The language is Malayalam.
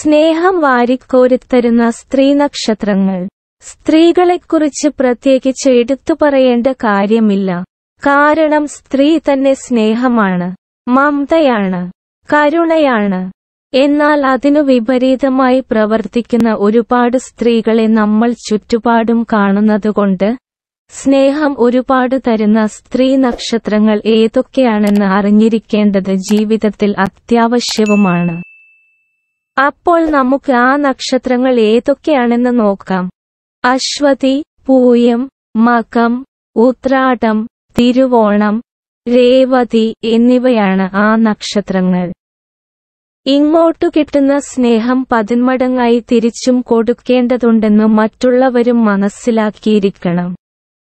സ്നേഹം വാരിക്കോരിത്തരുന്ന സ്ത്രീ നക്ഷത്രങ്ങൾ സ്ത്രീകളെക്കുറിച്ച് പ്രത്യേകിച്ച് എടുത്തു പറയേണ്ട കാര്യമില്ല കാരണം സ്ത്രീ തന്നെ സ്നേഹമാണ് മമതയാണ് കരുണയാണ് എന്നാൽ അതിനു വിപരീതമായി പ്രവർത്തിക്കുന്ന ഒരുപാട് സ്ത്രീകളെ നമ്മൾ ചുറ്റുപാടും കാണുന്നതുകൊണ്ട് സ്നേഹം ഒരുപാട് തരുന്ന സ്ത്രീ നക്ഷത്രങ്ങൾ ഏതൊക്കെയാണെന്ന് അറിഞ്ഞിരിക്കേണ്ടത് ജീവിതത്തിൽ അത്യാവശ്യവുമാണ് അപ്പോൾ നമുക്ക് ആ നക്ഷത്രങ്ങൾ ഏതൊക്കെയാണെന്ന് നോക്കാം അശ്വതി പൂയം മകം ഉത്രാടം തിരുവോണം രേവതി എന്നിവയാണ് ആ നക്ഷത്രങ്ങൾ ഇങ്ങോട്ടു കിട്ടുന്ന സ്നേഹം പതിന്മടങ്ങായി തിരിച്ചും കൊടുക്കേണ്ടതുണ്ടെന്ന് മറ്റുള്ളവരും മനസ്സിലാക്കിയിരിക്കണം